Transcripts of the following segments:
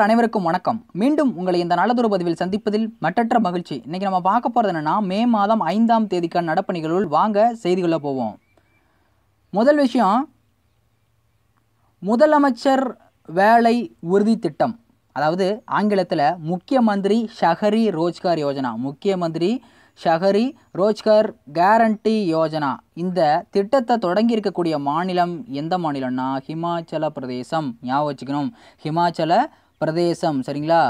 நண்பர்கள் அனைவருக்கும் வணக்கம் மீண்டும் உங்களை இந்த நல்லதொரு பதிவில் சந்திப்பதில் மற்றற்ற மகிழ்ச்சி இன்றைக்கி நம்ம பார்க்க போகிறது என்னன்னா மே மாதம் ஐந்தாம் தேதிக்கான நடப்பு நிகழ்வுகள் வாங்க செய்திகளை போவோம் முதல் விஷயம் முதலமைச்சர் வேலை உறுதி திட்டம் அதாவது ஆங்கிலத்தில் முக்கிய மந்திரி ஷஹரி ரோஜ்கார் யோஜனா முக்கிய மந்திரி ஷஹரி ரோஜ்கார் கேரண்டி யோஜனா இந்த திட்டத்தை தொடங்கி இருக்கக்கூடிய மாநிலம் எந்த மாநிலம்னா ஹிமாச்சல பிரதேசம் ஞாபகம் வச்சுக்கணும் ஹிமாச்சல பிரதேசம் சரிங்களா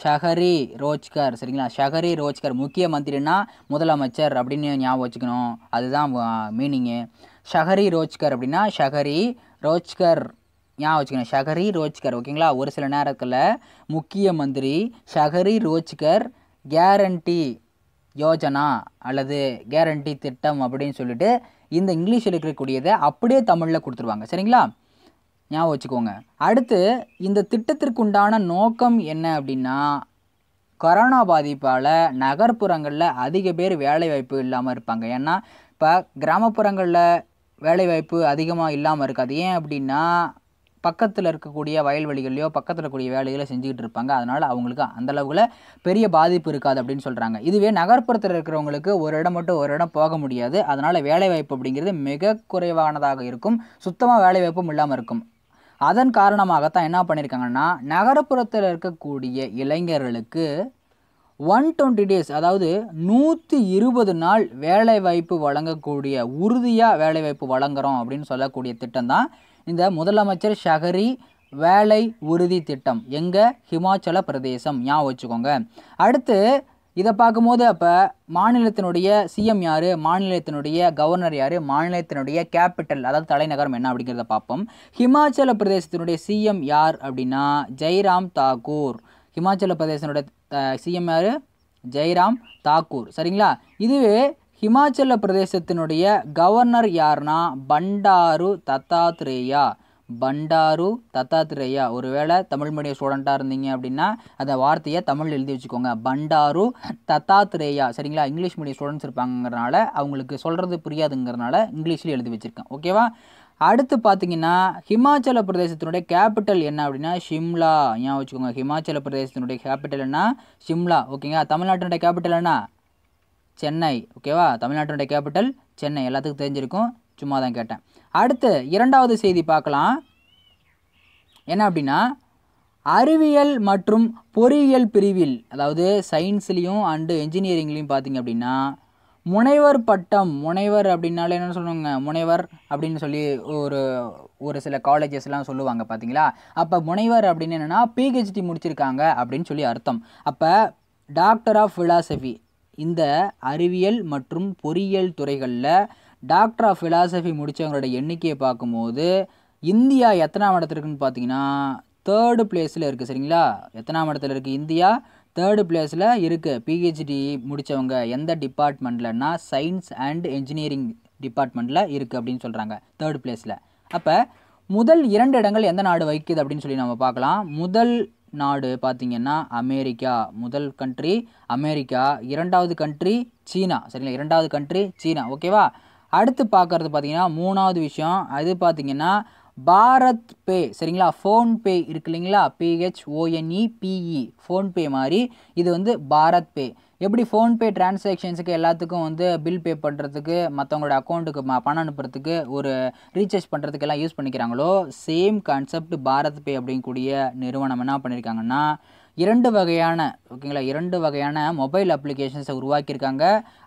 ஷஹரி ரோஜ்கர் சரிங்களா ஷஹரி ரோஜ்கர் முக்கிய மந்திரினா முதலமைச்சர் அப்படின்னு ஞாபகம் வச்சுக்கணும் அதுதான் மீனிங்கு ஷஹரி ரோஜ்கர் அப்படின்னா ஷஹரி ரோஜ்கர் ஞாபகம் வச்சுக்கணும் ஷஹரி ரோஜ்கர் ஓகேங்களா ஒரு சில நேரத்தில் முக்கிய மந்திரி ஷஹரி ரோஜ்கர் கேரண்டி யோஜனா அல்லது கேரண்டி திட்டம் அப்படின்னு சொல்லிட்டு இந்த இங்கிலீஷில் இருக்கக்கூடியதை அப்படியே தமிழில் கொடுத்துருவாங்க சரிங்களா ஞாபகம் வச்சுக்கோங்க அடுத்து இந்த திட்டத்திற்குண்டான நோக்கம் என்ன அப்படின்னா கொரோனா பாதிப்பால் நகர்ப்புறங்களில் அதிக பேர் வேலைவாய்ப்பு இல்லாமல் இருப்பாங்க ஏன்னா இப்போ கிராமப்புறங்களில் வேலைவாய்ப்பு அதிகமாக இல்லாமல் இருக்காது ஏன் அப்படின்னா பக்கத்தில் இருக்கக்கூடிய வயல்வெளிகள்லையோ பக்கத்தில் இருக்கக்கூடிய வேலைகளை செஞ்சுக்கிட்டு இருப்பாங்க அதனால் அவங்களுக்கு அந்தளவுல பெரிய பாதிப்பு இருக்காது அப்படின்னு சொல்கிறாங்க இதுவே நகர்ப்புறத்தில் இருக்கிறவங்களுக்கு ஒரு இடம் மட்டும் ஒரு இடம் போக முடியாது அதனால் வேலைவாய்ப்பு அப்படிங்கிறது மிக குறைவானதாக இருக்கும் சுத்தமாக வேலைவாய்ப்பும் இல்லாமல் இருக்கும் அதன் காரணமாகத்தான் என்ன பண்ணியிருக்காங்கன்னா நகரப்புறத்தில் இருக்கக்கூடிய இளைஞர்களுக்கு ஒன் டுவெண்ட்டி டேஸ் அதாவது நூற்றி இருபது நாள் வேலைவாய்ப்பு வழங்கக்கூடிய உறுதியாக வேலைவாய்ப்பு வழங்குகிறோம் அப்படின்னு சொல்லக்கூடிய திட்டம் தான் இந்த முதலமைச்சர் ஷஹரி வேலை உறுதி திட்டம் எங்கே ஹிமாச்சல பிரதேசம் ஞாபகம் வச்சுக்கோங்க அடுத்து இதை பார்க்கும்போது அப்போ மாநிலத்தினுடைய சிஎம் யார் மாநிலத்தினுடைய கவர்னர் யார் மாநிலத்தினுடைய கேபிட்டல் அதாவது தலைநகரம் என்ன அப்படிங்கிறத பார்ப்போம் ஹிமாச்சல பிரதேசத்தினுடைய சிஎம் யார் அப்படின்னா ஜெய்ராம் தாக்கூர் ஹிமாச்சல பிரதேசனுடைய சிஎம் யார் ஜெய்ராம் தாக்கூர் சரிங்களா இதுவே ஹிமாச்சல பிரதேசத்தினுடைய கவர்னர் யார்னா பண்டாரு தத்தாத்ரேயா பண்டாரு தத்தாத்திரேயா ஒருவேளை தமிழ் மீடியம் ஸ்டூடெண்ட்டாக இருந்தீங்க அப்படின்னா அந்த வார்த்தையை தமிழ் எழுதி வச்சுக்கோங்க பண்டாரு தத்தாத்திரேயா சரிங்களா இங்கிலீஷ் மீடியம் ஸ்டூடெண்ட்ஸ் இருப்பாங்கிறனால அவங்களுக்கு சொல்கிறது புரியாதுங்கிறனால இங்கிலீஷில் எழுதி வச்சுருக்கேன் ஓகேவா அடுத்து பார்த்தீங்கன்னா ஹிமாச்சல பிரதேசத்தினுடைய கேபிட்டல் என்ன அப்படின்னா ஷிம்லா ஏன் வச்சுக்கோங்க ஹிமாச்சல பிரதேசத்தினுடைய கேபிட்டல் என்ன ஷிம்லா ஓகேங்களா தமிழ்நாட்டினுடைய கேபிட்டல் என்ன சென்னை ஓகேவா தமிழ்நாட்டினுடைய கேபிட்டல் சென்னை எல்லாத்துக்கும் தெரிஞ்சிருக்கும் சும்மா தான் கேட்டேன் அடுத்து இரண்டாவது செய்தி பார்க்கலாம் என்ன அப்படின்னா அறிவியல் மற்றும் பொறியியல் பிரிவில் அதாவது சயின்ஸ்லேயும் அண்டு என்ஜினியரிங்லேயும் பார்த்திங்க அப்படின்னா முனைவர் பட்டம் முனைவர் அப்படின்னாலே என்ன சொல்லுவாங்க முனைவர் அப்படின்னு சொல்லி ஒரு ஒரு சில காலேஜஸ்லாம் சொல்லுவாங்க பார்த்தீங்களா அப்போ முனைவர் அப்படின்னு என்னென்னா பிஹெச்டி முடிச்சிருக்காங்க அப்படின்னு சொல்லி அர்த்தம் அப்போ டாக்டர் ஆஃப் ஃபிலாசபி இந்த அறிவியல் மற்றும் பொறியியல் துறைகளில் டாக்டர் ஆஃப் ஃபிலாசபி முடித்தவங்களோட எண்ணிக்கையை பார்க்கும்போது இந்தியா எத்தனாம் இடத்துலக்குன்னு பார்த்தீங்கன்னா தேர்டு பிளேஸில் இருக்குது சரிங்களா எத்தனாம் இடத்துல இருக்குது இந்தியா தேர்டு பிளேஸில் இருக்குது பிஹெச்டி முடித்தவங்க எந்த டிபார்ட்மெண்ட்லன்னா சயின்ஸ் அண்ட் என்ஜினியரிங் டிபார்ட்மெண்ட்டில் இருக்குது அப்படின்னு சொல்கிறாங்க தேர்டு பிளேஸில் அப்போ முதல் இரண்டு இடங்கள் எந்த நாடு வைக்குது அப்படின்னு சொல்லி நம்ம பார்க்கலாம் முதல் நாடு பார்த்திங்கன்னா அமெரிக்கா முதல் கண்ட்ரி அமெரிக்கா இரண்டாவது கண்ட்ரி சீனா சரிங்களா இரண்டாவது கண்ட்ரி சீனா ஓகேவா அடுத்து பார்க்குறது பார்த்திங்கன்னா மூணாவது விஷயம் அது பார்த்தீங்கன்னா பாரத் பே சரிங்களா ஃபோன்பே இருக்கு இல்லைங்களா P H O N E P E e e, PhonePe மாதிரி இது வந்து பாரத் பே எப்படி ஃபோன்பே டிரான்சாக்ஷன்ஸுக்கு எல்லாத்துக்கும் வந்து பில் பே பண்ணுறதுக்கு மற்றவங்களோட அக்கௌண்ட்டுக்கு ம பணம் அனுப்புறதுக்கு ஒரு ரீசார்ஜ் பண்ணுறதுக்கு எல்லாம் யூஸ் பண்ணிக்கிறாங்களோ சேம் கான்செப்ட் பாரத் பே அப்படிங்கக்கூடிய நிறுவனம் என்ன பண்ணியிருக்காங்கன்னா இரண்டு வகையான ஓகேங்களா இரண்டு வகையான மொபைல் அப்ளிகேஷன்ஸை உருவாக்கியிருக்காங்க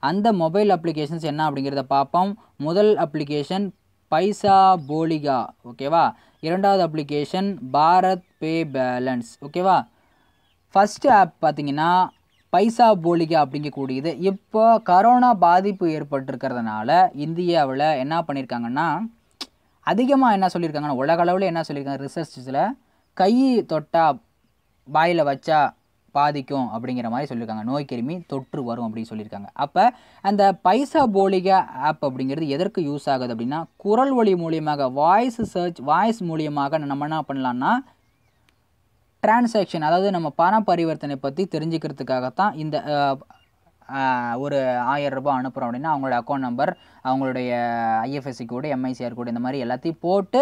அந்த மொபைல் அப்ளிகேஷன்ஸ் என்ன அப்படிங்கிறத பார்ப்போம் முதல் அப்ளிகேஷன் பைசா போலிகா ஓகேவா இரண்டாவது அப்ளிகேஷன் பாரத் பே பேலன்ஸ் ஓகேவா ஃபஸ்ட்டு ஆப் பார்த்தீங்கன்னா பைசா போலிகா அப்படிங்கக்கூடியது இப்போ கரோனா பாதிப்பு ஏற்பட்டிருக்கிறதுனால இந்தியாவில் என்ன பண்ணியிருக்காங்கன்னா அதிகமாக என்ன சொல்லியிருக்காங்கன்னா உலகளவில் என்ன சொல்லியிருக்காங்க ரிசர்ச்சில் கை தொட்டா வாயில் வச்சா பாதிக்கும் அப்படிங்கிற மாதிரி சொல்லியிருக்காங்க நோய் கிருமி தொற்று வரும் அப்படின்னு சொல்லியிருக்காங்க அப்போ அந்த பைசா போலிகா ஆப் அப்படிங்கிறது எதற்கு யூஸ் ஆகுது அப்படின்னா குரல் ஒளி மூலியமாக வாய்ஸ் சர்ச் வாய்ஸ் மூலியமாக நம்ம என்ன பண்ணலான்னா டிரான்சாக்ஷன் அதாவது நம்ம பண பரிவர்த்தனை பற்றி தெரிஞ்சுக்கிறதுக்காகத்தான் இந்த ஒரு ஆயிரம் ரூபாய் அனுப்புகிறோம் அப்படின்னா அவங்களோட அக்கௌண்ட் நம்பர் அவங்களுடைய ஐஎஃப்எஸ்சி கூட எம்ஐசிஆர் கூட இந்த மாதிரி எல்லாத்தையும் போட்டு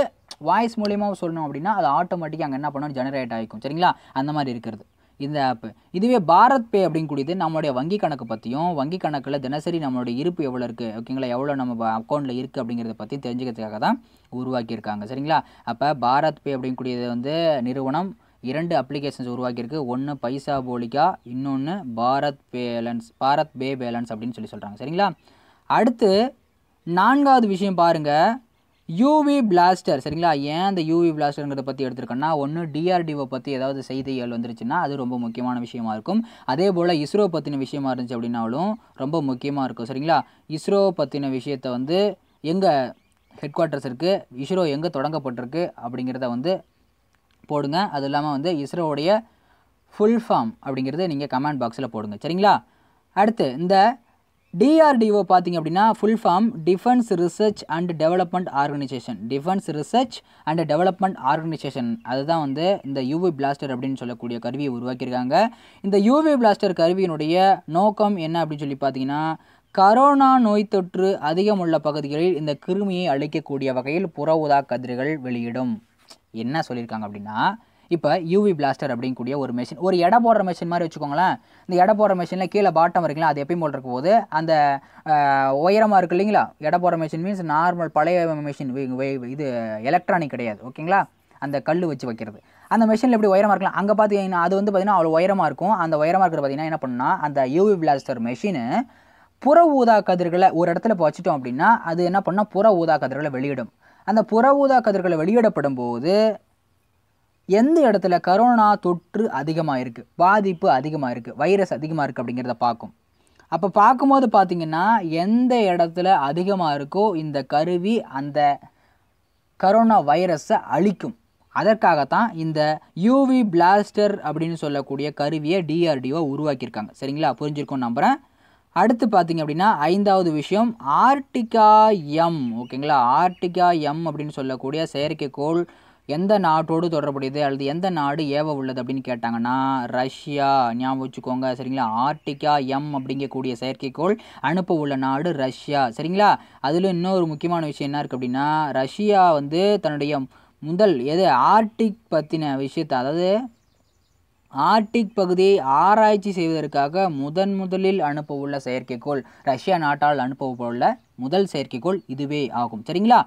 வாய்ஸ் மூலியமாக சொல்லணும் அப்படின்னா அது ஆட்டோமேட்டிக்காக அங்கே என்ன பண்ணணும் ஜெனரேட் ஆகிக்கும் சரிங்களா அந்த மாதிரி இருக்கிறது இந்த ஆப்பு இதுவே பாரத் பே அப்படிங்கக்கூடியது நம்மளுடைய வங்கி கணக்கு பற்றியும் வங்கி கணக்கில் தினசரி நம்மளுடைய இருப்பு எவ்வளோ இருக்குது ஓகேங்களா எவ்வளோ நம்ம அக்கௌண்ட்டில் இருக்குது அப்படிங்கிறத பற்றி தெரிஞ்சுக்கிறதுக்காக தான் உருவாக்கியிருக்காங்க சரிங்களா அப்போ பாரத் பே அப்படிங்கக்கூடியது வந்து நிறுவனம் இரண்டு அப்ளிகேஷன்ஸ் உருவாக்கியிருக்கு ஒன்று பைசா போலிக்கா இன்னொன்று Bharat balance BharatPe balance அப்படின்னு சொல்லி சொல்கிறாங்க சரிங்களா அடுத்து நான்காவது விஷயம் பாருங்கள் யூவி பிளாஸ்டர் சரிங்களா ஏன் அந்த யூவி பிளாஸ்டர்ங்கிறத பற்றி எடுத்திருக்கேன்னா ஒன்று டிஆர்டிஓ பற்றி ஏதாவது செய்திகள் வந்துருச்சுன்னா அது ரொம்ப முக்கியமான விஷயமா இருக்கும் அதே போல் இஸ்ரோ பற்றின விஷயமா இருந்துச்சு அப்படின்னாலும் ரொம்ப முக்கியமாக இருக்கும் சரிங்களா இஸ்ரோ பற்றின விஷயத்தை வந்து எங்கே ஹெட் குவார்ட்டர்ஸ் இருக்குது இஸ்ரோ எங்கே தொடங்கப்பட்டிருக்கு அப்படிங்கிறத வந்து போடுங்க அது இல்லாமல் வந்து இஸ்ரோவுடைய ஃபுல் ஃபார்ம் அப்படிங்கிறத நீங்கள் கமெண்ட் பாக்ஸில் போடுங்க சரிங்களா அடுத்து இந்த டிஆர்டிஓ பார்த்திங்க அப்படின்னா full form defence research and development organisation defence research and development organisation அதுதான் வந்து இந்த யூவி பிளாஸ்டர் அப்படின்னு சொல்லக்கூடிய கருவியை உருவாக்கியிருக்காங்க இந்த யூவி பிளாஸ்டர் கருவியினுடைய நோக்கம் என்ன அப்படின்னு சொல்லி பார்த்தீங்கன்னா கரோனா நோய் தொற்று உள்ள பகுதிகளில் இந்த கிருமியை அழிக்கக்கூடிய வகையில் புற ஊதா கதிர்கள் வெளியிடும் என்ன சொல்லியிருக்காங்க அப்படின்னா இப்போ யூவி பிளாஸ்டர் அப்படிங்கக்கூடிய ஒரு மிஷின் ஒரு எடை போடுற மிஷின் மாதிரி வச்சுக்கோங்களேன் இந்த எடை போடுற மிஷினில் கீழே பாட்டம் இருக்குல்ல அது எப்பயும் போட்டுருக்க போது அந்த உயரமாக இருக்குது இல்லைங்களா எடை போடுற மிஷின் மீன்ஸ் நார்மல் பழைய மிஷின் இது எலக்ட்ரானிக் கிடையாது ஓகேங்களா அந்த கல் வச்சு வைக்கிறது அந்த மிஷினில் எப்படி உயரமாக இருக்கலாம் அங்கே பார்த்தீங்கன்னா அது வந்து பார்த்திங்கன்னா அவ்வளோ உயரமாக இருக்கும் அந்த உயரமாக இருக்கிற பார்த்திங்கன்னா என்ன பண்ணால் அந்த யூவி பிளாஸ்டர் மிஷினு புற ஊதா கதிர்களை ஒரு இடத்துல இப்போ வச்சுட்டோம் அப்படின்னா அது என்ன பண்ணால் புற ஊதா கதிர்களை வெளியிடும் அந்த புற ஊதா கதிர்களை வெளியிடப்படும் போது எந்த இடத்துல கரோனா தொற்று அதிகமாக இருக்குது பாதிப்பு அதிகமாக இருக்குது வைரஸ் அதிகமாக இருக்குது அப்படிங்கிறத பார்க்கும் அப்போ பார்க்கும்போது பார்த்திங்கன்னா எந்த இடத்துல அதிகமாக இருக்கோ இந்த கருவி அந்த கரோனா வைரஸை அழிக்கும் அதற்காகத்தான் இந்த யூவி பிளாஸ்டர் அப்படின்னு சொல்லக்கூடிய கருவியை டிஆர்டிஓ உருவாக்கியிருக்காங்க சரிங்களா புரிஞ்சிருக்கோம் நம்புகிறேன் அடுத்து பார்த்திங்க அப்படின்னா ஐந்தாவது விஷயம் ஆர்டிகா எம் ஓகேங்களா ஆர்டிகா எம் அப்படின்னு சொல்லக்கூடிய செயற்கைக்கோள் எந்த நாட்டோடு தொடர்புடையது அல்லது எந்த நாடு ஏவ உள்ளது அப்படின்னு கேட்டாங்கன்னா ரஷ்யா ஞாபகம் வச்சுக்கோங்க சரிங்களா ஆர்டிகா எம் அப்படிங்கக்கூடிய செயற்கைக்கோள் அனுப்ப உள்ள நாடு ரஷ்யா சரிங்களா அதில் இன்னொரு முக்கியமான விஷயம் என்ன இருக்குது அப்படின்னா ரஷ்யா வந்து தன்னுடைய முதல் எது ஆர்டிக் பற்றின விஷயத்தை அதாவது ஆர்டிக் பகுதியை ஆராய்ச்சி செய்வதற்காக முதன் முதலில் அனுப்ப உள்ள செயற்கைக்கோள் ரஷ்யா நாட்டால் அனுப்ப உள்ள முதல் செயற்கைக்கோள் இதுவே ஆகும் சரிங்களா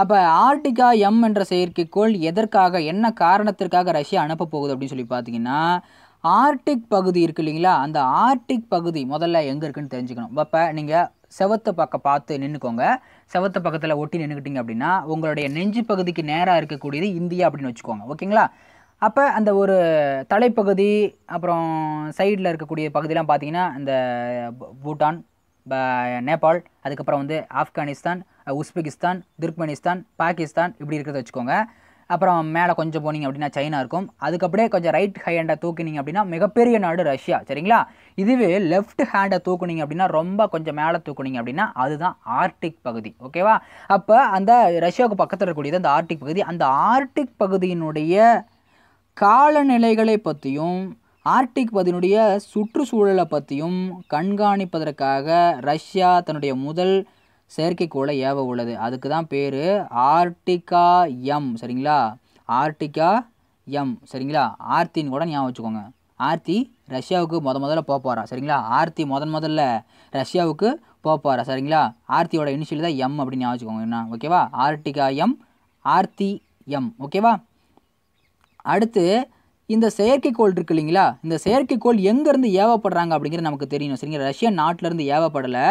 அப்போ ஆர்டிகா எம் என்ற செயற்கைக்கோள் எதற்காக என்ன காரணத்திற்காக ரஷ்யா அனுப்ப போகுது அப்படின்னு சொல்லி பார்த்தீங்கன்னா ஆர்டிக் பகுதி இருக்குது இல்லைங்களா அந்த ஆர்டிக் பகுதி முதல்ல எங்கே இருக்குன்னு தெரிஞ்சுக்கணும் அப்போ நீங்கள் செவத்து பக்கம் பார்த்து நின்றுக்கோங்க செவத்து பக்கத்தில் ஒட்டி நின்றுக்கிட்டிங்க அப்படின்னா உங்களுடைய நெஞ்சு பகுதிக்கு நேராக இருக்கக்கூடியது இந்தியா அப்படின்னு வச்சுக்கோங்க ஓகேங்களா அப்போ அந்த ஒரு தலைப்பகுதி அப்புறம் சைடில் இருக்கக்கூடிய பகுதியெலாம் பார்த்தீங்கன்னா இந்த பூட்டான் நேபாள் அதுக்கப்புறம் வந்து ஆப்கானிஸ்தான் உஸ்பெகிஸ்தான் துர்க்மெனிஸ்தான் பாகிஸ்தான் இப்படி இருக்கிறத வச்சுக்கோங்க அப்புறம் மேலே கொஞ்சம் போனீங்க அப்படின்னா சைனா இருக்கும் அதுக்கப்படியே கொஞ்சம் ரைட் ஹேண்டை தூக்குனீங்க அப்படின்னா மிகப்பெரிய நாடு ரஷ்யா சரிங்களா இதுவே லெஃப்ட் ஹேண்டை தூக்குனீங்க அப்படின்னா ரொம்ப கொஞ்சம் மேலே தூக்குனீங்க அப்படின்னா அதுதான் ஆர்டிக் பகுதி ஓகேவா அப்போ அந்த ரஷ்யாவுக்கு பக்கத்தில் இருக்கக்கூடியது அந்த ஆர்டிக் பகுதி அந்த ஆர்டிக் பகுதியினுடைய காலநிலைகளை பற்றியும் ஆர்டிக் பதினுடைய சுற்றுச்சூழலை பற்றியும் கண்காணிப்பதற்காக ரஷ்யா தன்னுடைய முதல் செயற்கைக்கோளை ஏவ உள்ளது அதுக்கு தான் பேர் ஆர்டிகா எம் சரிங்களா ஆர்டிகா எம் சரிங்களா ஆர்த்தின்னு கூட ஞாபகம் வச்சுக்கோங்க ஆர்த்தி ரஷ்யாவுக்கு முத முதல்ல போப்பாரா சரிங்களா ஆர்த்தி முதன் முதல்ல ரஷ்யாவுக்கு போப்பாரா சரிங்களா ஆர்த்தியோட இனிஷியல் தான் எம் அப்படின்னு ஞாபகம் வச்சுக்கோங்க என்ன ஓகேவா ஆர்டிகா எம் ஆர்த்தி எம் ஓகேவா அடுத்து இந்த செயற்கைக்கோள் இருக்கு இல்லைங்களா இந்த செயற்கைக்கோள் எங்கேருந்து ஏவப்படுறாங்க அப்படிங்கிறது நமக்கு தெரியணும் சரிங்களா ரஷ்யா நாட்டிலேருந்து ஏவப்படலை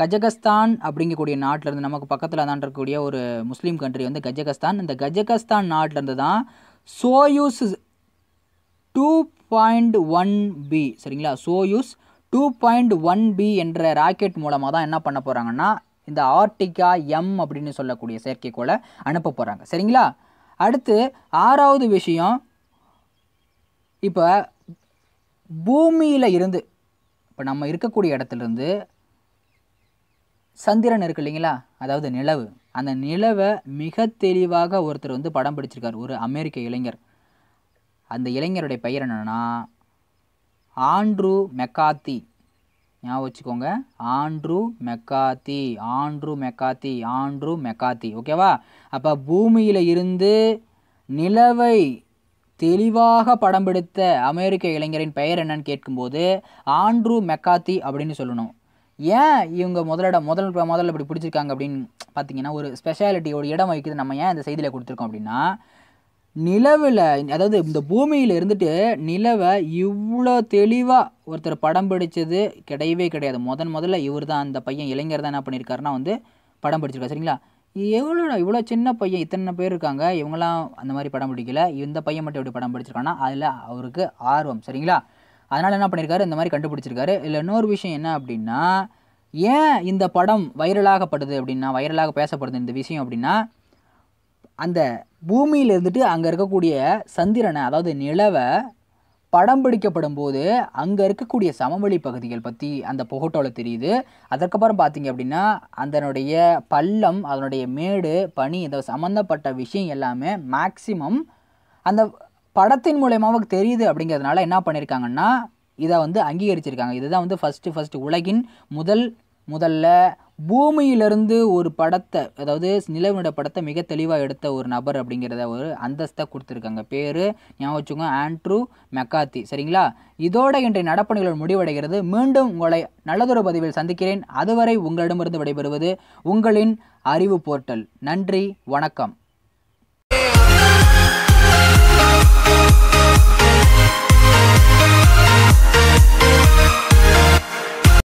கஜகஸ்தான் அப்படிங்கக்கூடிய நாட்டிலேருந்து நமக்கு பக்கத்தில் தான் இருக்கக்கூடிய ஒரு முஸ்லீம் கண்ட்ரி வந்து கஜகஸ்தான் இந்த கஜகஸ்தான் நாட்டிலேருந்து தான் Soyuz two point one B சரிங்களா Soyuz two point one B என்ற ராக்கெட் மூலமாக தான் என்ன பண்ண போகிறாங்கன்னா இந்த ஆர்டிகா எம் அப்படின்னு சொல்லக்கூடிய செயற்கைக்கோளை அனுப்ப போகிறாங்க சரிங்களா அடுத்து ஆறாவது விஷயம் இப்போ பூமியில் இருந்து இப்போ நம்ம இருக்கக்கூடிய இடத்துலேருந்து சந்திரன் இருக்குது இல்லைங்களா அதாவது நிலவு அந்த நிலவை மிக தெளிவாக ஒருத்தர் வந்து படம் பிடிச்சிருக்கார் ஒரு அமெரிக்க இளைஞர் அந்த இளைஞருடைய பெயர் என்னென்னா ஆண்ட்ரூ மெக்காத்தி ஞாபகம் வச்சுக்கோங்க Andrew McCarthy Andrew McCarthy Andrew McCarthy ஓகேவா அப்போ பூமியில் இருந்து நிலவை தெளிவாக படம் பிடித்த அமெரிக்க இளைஞரின் பெயர் என்னன்னு கேட்கும்போது ஆண்ட்ரூ மெக்காத்தி அப்படின்னு சொல்லணும் ஏன் இவங்க முதலிட முதல் முதல்ல இப்படி பிடிச்சிருக்காங்க அப்படின்னு பார்த்தீங்கன்னா ஒரு ஸ்பெஷாலிட்டி ஒரு இடம் வைக்கிறது நம்ம ஏன் இந்த செய்தியில் கொடுத்துருக்கோம் அப்படின்னா நிலவில் அதாவது இந்த பூமியில் இருந்துட்டு நிலவை இவ்வளோ தெளிவாக ஒருத்தர் படம் பிடிச்சது கிடையவே கிடையாது முதன் முதல்ல இவர் தான் அந்த பையன் இளைஞர் தான் என்ன பண்ணியிருக்காருன்னா வந்து படம் பிடிச்சிருக்காரு சரிங்களா எவ்வளோ இவ்வளோ சின்ன பையன் இத்தனை பேர் இருக்காங்க இவங்களாம் அந்த மாதிரி படம் பிடிக்கல இந்த பையன் மட்டும் எப்படி படம் பிடிச்சிருக்கான்னா அதில் அவருக்கு ஆர்வம் சரிங்களா அதனால் என்ன பண்ணியிருக்காரு இந்த மாதிரி கண்டுபிடிச்சிருக்காரு இல்லை இன்னொரு விஷயம் என்ன அப்படின்னா ஏன் இந்த படம் வைரலாகப்படுது அப்படின்னா வைரலாக பேசப்படுது இந்த விஷயம் அப்படின்னா அந்த பூமியில் இருந்துட்டு அங்கே இருக்கக்கூடிய சந்திரனை அதாவது நிலவை படம் பிடிக்கப்படும் போது அங்கே இருக்கக்கூடிய சமவெளி பகுதிகள் பற்றி அந்த புகட்டோவில் தெரியுது அதற்கப்புறம் பார்த்தீங்க அப்படின்னா அதனுடைய பள்ளம் அதனுடைய மேடு பனி இதை சம்மந்தப்பட்ட விஷயம் எல்லாமே மேக்சிமம் அந்த படத்தின் மூலயமாவுக்கு தெரியுது அப்படிங்கிறதுனால என்ன பண்ணியிருக்காங்கன்னா இதை வந்து அங்கீகரிச்சிருக்காங்க இதுதான் வந்து ஃபஸ்ட்டு ஃபஸ்ட்டு உலகின் முதல் முதல்ல பூமியிலிருந்து ஒரு படத்தை அதாவது நிலவினோட படத்தை மிக தெளிவாக எடுத்த ஒரு நபர் அப்படிங்கிறத ஒரு அந்தஸ்தை கொடுத்துருக்காங்க பேர் ஞாபகம் வச்சுங்க ஆண்ட்ரூ மெக்காத்தி சரிங்களா இதோட இன்றைய நடப்பணிகள் முடிவடைகிறது மீண்டும் உங்களை நல்லதொரு பதிவில் சந்திக்கிறேன் அதுவரை உங்களிடமிருந்து விடைபெறுவது உங்களின் அறிவு போர்ட்டல் நன்றி வணக்கம்